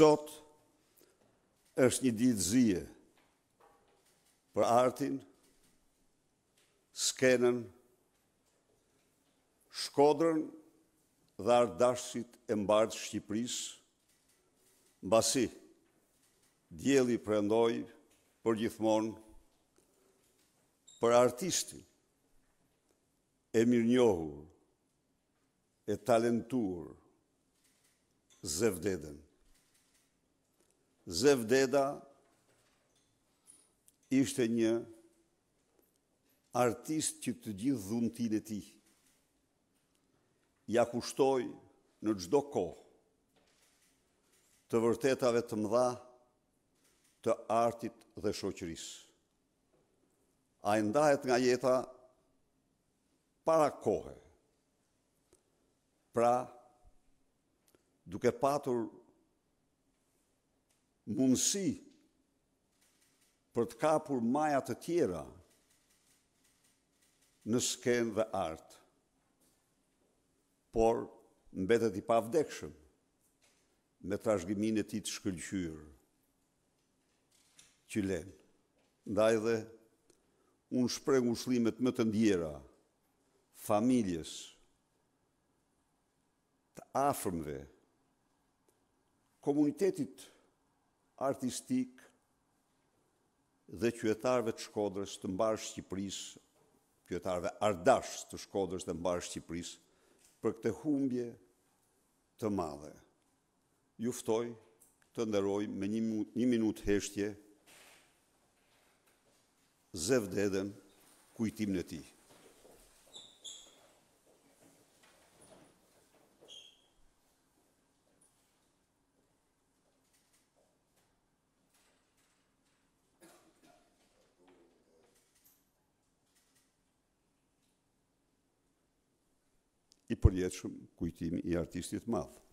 sot është një ditë zije për artin, skenën, shkodrën dhe ardashësit e mbardë Shqipëris, mbasi, djeli për endoj, për gjithmon, për artistin, e mirë njohur, e talentur, zëvdeden. Zev Deda ishte një artist që të gjithë dhunë e ti. Ja kushtoj në gjdo ko të vërtetave të mdha të artit dhe shoqëris. A e ndahet nga jeta para kohe, pra duke patur nështë mundësi për të kapur maja të tjera në skenë dhe artë, por mbetet i pavdekshëm me trashgimin e ti të shkëllqyrë që lenë. Ndaj dhe unë shpreg ushlimet më të ndjera familjes të afrmve komunitetit artistik dhe qytetarëve të Shkodrës të mbar Shqipëris, qytetarëve ardash të Shkodrës të mbar Shqipëris për këtë humbje të madhe. Ju ftoj të nderoj me një minutë heshtje zëvdhën kujtimin e tij. i përjetëshëm kujtimi i artistit madhë.